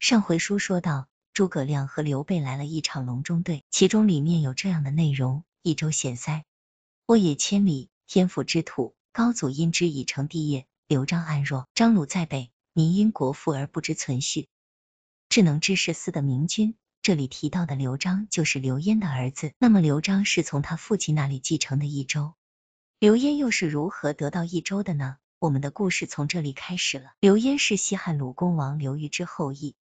上回书说到，诸葛亮和刘备来了一场隆中对，其中里面有这样的内容：益州险塞，沃野千里，天府之土。高祖因之以成帝业。刘璋暗弱，张鲁在北，民因国富而不知存续。智能之士司的明君。这里提到的刘璋就是刘焉的儿子。那么刘璋是从他父亲那里继承的益州。刘焉又是如何得到益州的呢？我们的故事从这里开始了。刘焉是西汉鲁公王刘裕之后裔。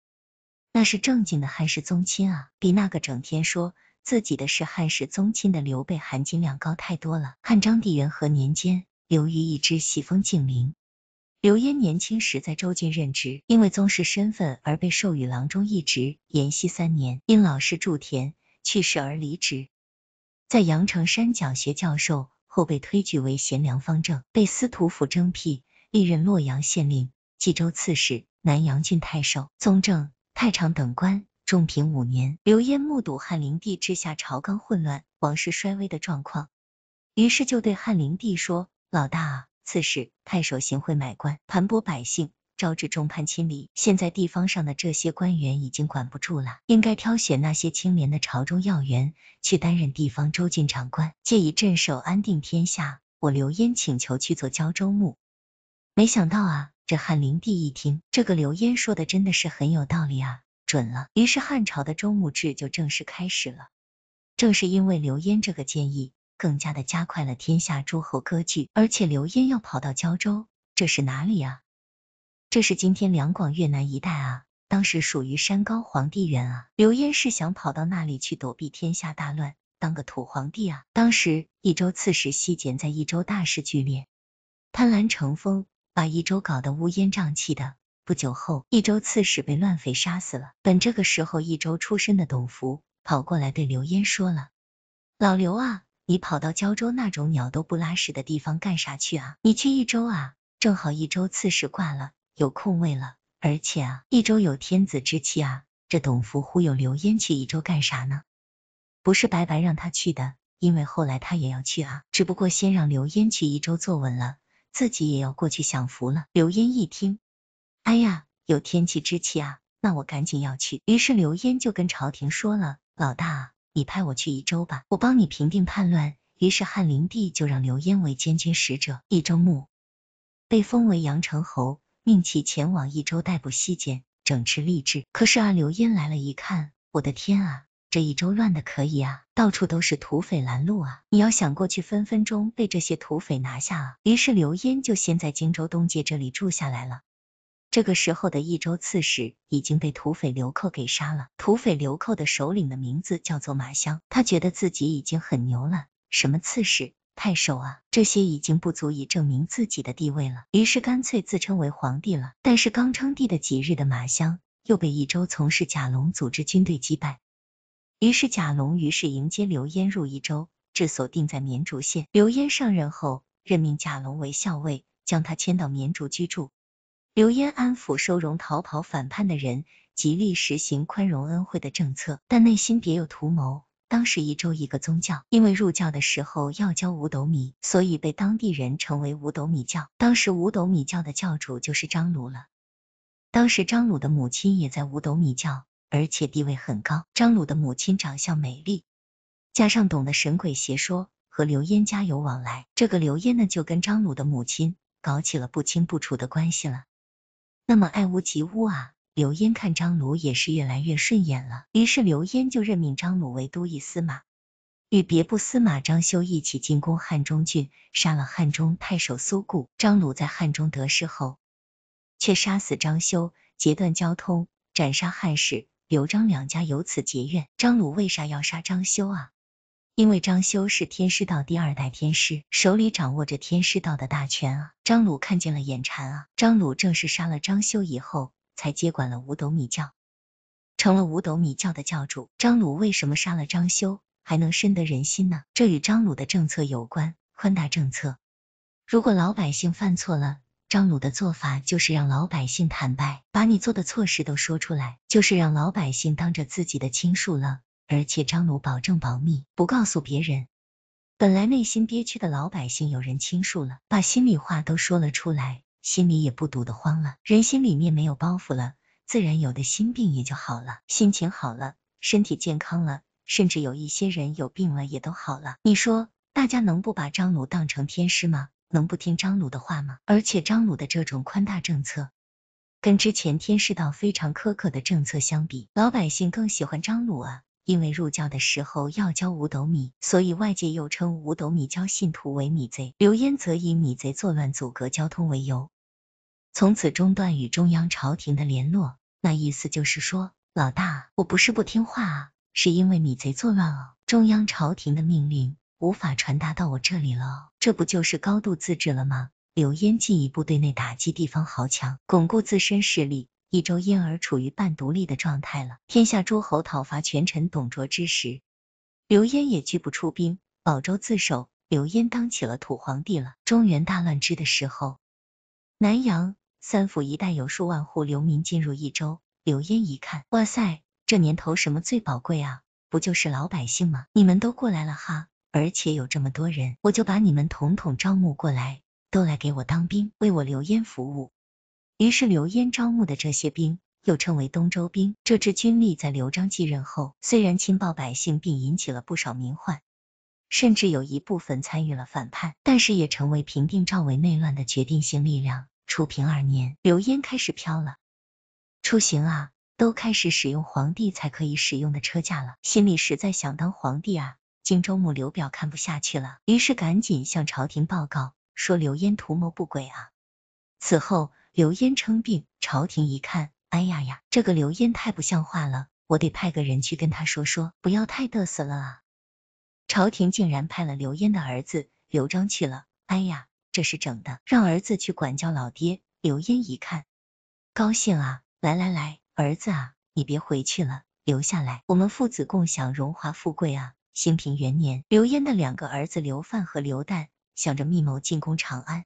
那是正经的汉室宗亲啊，比那个整天说自己的是汉室宗亲的刘备含金量高太多了。汉章帝元和年间，刘虞一支袭封敬陵。刘焉年轻时在州郡任职，因为宗室身份而被授予郎中一职，延熹三年因老师助田去世而离职，在阳城山讲学教授，后被推举为贤良方正，被司徒府征辟，历任洛阳县令、冀州刺史、南阳郡太守、宗正。太常等官，重平五年，刘焉目睹汉灵帝治下朝纲混乱，王室衰微的状况，于是就对汉灵帝说：老大啊，此事太守行贿买官，盘剥百姓，招致众叛亲离，现在地方上的这些官员已经管不住了，应该挑选那些清廉的朝中要员去担任地方州郡长官，借以镇守安定天下。我刘焉请求去做胶州牧，没想到啊。这汉灵帝一听，这个刘焉说的真的是很有道理啊，准了。于是汉朝的周穆制就正式开始了。正是因为刘焉这个建议，更加的加快了天下诸侯割据。而且刘焉要跑到胶州，这是哪里啊？这是今天两广越南一带啊，当时属于山高皇帝远啊。刘焉是想跑到那里去躲避天下大乱，当个土皇帝啊。当时益州刺史西简在益州大事巨烈，贪婪成风。把益州搞得乌烟瘴气的。不久后，益州刺史被乱匪杀死了。本这个时候，益州出身的董福跑过来对刘焉说了：“老刘啊，你跑到胶州那种鸟都不拉屎的地方干啥去啊？你去益州啊，正好益州刺史挂了，有空位了。而且啊，益州有天子之气啊。”这董福忽悠刘焉去益州干啥呢？不是白白让他去的，因为后来他也要去啊，只不过先让刘焉去益州坐稳了。自己也要过去享福了。刘焉一听，哎呀，有天气之气啊，那我赶紧要去。于是刘焉就跟朝廷说了：“老大，你派我去益州吧，我帮你平定叛乱。”于是汉灵帝就让刘焉为监军使者，益州牧，被封为阳城侯，命其前往益州逮捕西简，整治吏治。可是啊，刘焉来了一看，我的天啊！这一州乱的可以啊，到处都是土匪拦路啊！你要想过去，分分钟被这些土匪拿下啊！于是刘焉就先在荆州东界这里住下来了。这个时候的益州刺史已经被土匪流寇给杀了，土匪流寇的首领的名字叫做马相，他觉得自己已经很牛了，什么刺史、太守啊，这些已经不足以证明自己的地位了，于是干脆自称为皇帝了。但是刚称帝的几日的马相又被益州从事甲龙组织军队击败。于是贾龙于是迎接刘焉入益州，治所定在绵竹县。刘焉上任后，任命贾龙为校尉，将他迁到绵竹居住。刘焉安抚收容逃跑反叛的人，极力实行宽容恩惠的政策，但内心别有图谋。当时益州一个宗教，因为入教的时候要交五斗米，所以被当地人称为五斗米教。当时五斗米教的教主就是张鲁了。当时张鲁的母亲也在五斗米教。而且地位很高，张鲁的母亲长相美丽，加上懂得神鬼邪说，和刘焉家有往来。这个刘焉呢，就跟张鲁的母亲搞起了不清不楚的关系了。那么爱屋及乌啊，刘焉看张鲁也是越来越顺眼了，于是刘焉就任命张鲁为都尉司马，与别部司马张修一起进攻汉中郡，杀了汉中太守苏固。张鲁在汉中得势后，却杀死张修，截断交通，斩杀汉室。刘张两家由此结怨，张鲁为啥要杀张修啊？因为张修是天师道第二代天师，手里掌握着天师道的大权啊。张鲁看见了眼馋啊，张鲁正是杀了张修以后，才接管了五斗米教，成了五斗米教的教主。张鲁为什么杀了张修还能深得人心呢？这与张鲁的政策有关，宽大政策。如果老百姓犯错了，张鲁的做法就是让老百姓坦白，把你做的错事都说出来，就是让老百姓当着自己的亲述了，而且张鲁保证保密，不告诉别人。本来内心憋屈的老百姓有人倾诉了，把心里话都说了出来，心里也不堵得慌了，人心里面没有包袱了，自然有的心病也就好了，心情好了，身体健康了，甚至有一些人有病了也都好了。你说，大家能不把张鲁当成天师吗？能不听张鲁的话吗？而且张鲁的这种宽大政策，跟之前天师道非常苛刻的政策相比，老百姓更喜欢张鲁啊。因为入教的时候要交五斗米，所以外界又称五斗米教信徒为米贼。刘焉则以米贼作乱阻隔交通为由，从此中断与中央朝廷的联络。那意思就是说，老大，我不是不听话啊，是因为米贼作乱啊，中央朝廷的命令。无法传达到我这里了，这不就是高度自治了吗？刘焉进一步对内打击地方豪强，巩固自身势力，益州因而处于半独立的状态了。天下诸侯讨伐权臣董卓之时，刘焉也拒不出兵，保州自守，刘焉当起了土皇帝了。中原大乱之的时候，南阳三府一带有数万户流民进入益州，刘焉一看，哇塞，这年头什么最宝贵啊？不就是老百姓吗？你们都过来了哈。而且有这么多人，我就把你们统统招募过来，都来给我当兵，为我刘焉服务。于是刘焉招募的这些兵，又称为东周兵。这支军力在刘璋继任后，虽然侵暴百姓并引起了不少民患，甚至有一部分参与了反叛，但是也成为平定赵魏内乱的决定性力量。初平二年，刘焉开始飘了，出行啊，都开始使用皇帝才可以使用的车驾了，心里实在想当皇帝啊。荆州牧刘表看不下去了，于是赶紧向朝廷报告，说刘焉图谋不轨啊。此后，刘焉称病，朝廷一看，哎呀呀，这个刘焉太不像话了，我得派个人去跟他说说，不要太得瑟了啊。朝廷竟然派了刘焉的儿子刘璋去了，哎呀，这是整的，让儿子去管教老爹。刘焉一看，高兴啊，来来来，儿子啊，你别回去了，留下来，我们父子共享荣华富贵啊。兴平元年，刘焉的两个儿子刘范和刘旦想着密谋进攻长安，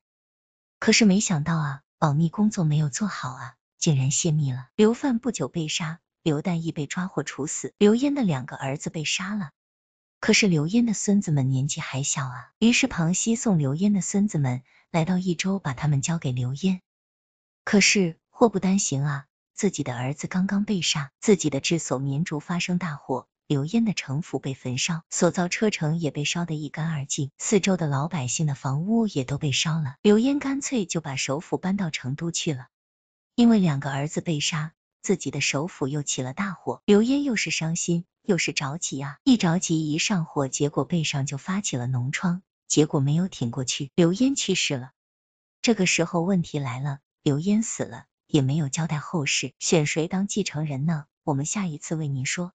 可是没想到啊，保密工作没有做好啊，竟然泄密了。刘范不久被杀，刘旦亦被抓获处死。刘焉的两个儿子被杀了，可是刘焉的孙子们年纪还小啊，于是庞熙送刘焉的孙子们来到益州，把他们交给刘焉。可是祸不单行啊，自己的儿子刚刚被杀，自己的治所绵竹发生大火。刘焉的城府被焚烧，所造车城也被烧得一干二净，四周的老百姓的房屋也都被烧了。刘焉干脆就把首府搬到成都去了。因为两个儿子被杀，自己的首府又起了大火，刘焉又是伤心又是着急啊，一着急一上火，结果背上就发起了脓疮，结果没有挺过去，刘焉去世了。这个时候问题来了，刘焉死了也没有交代后事，选谁当继承人呢？我们下一次为您说。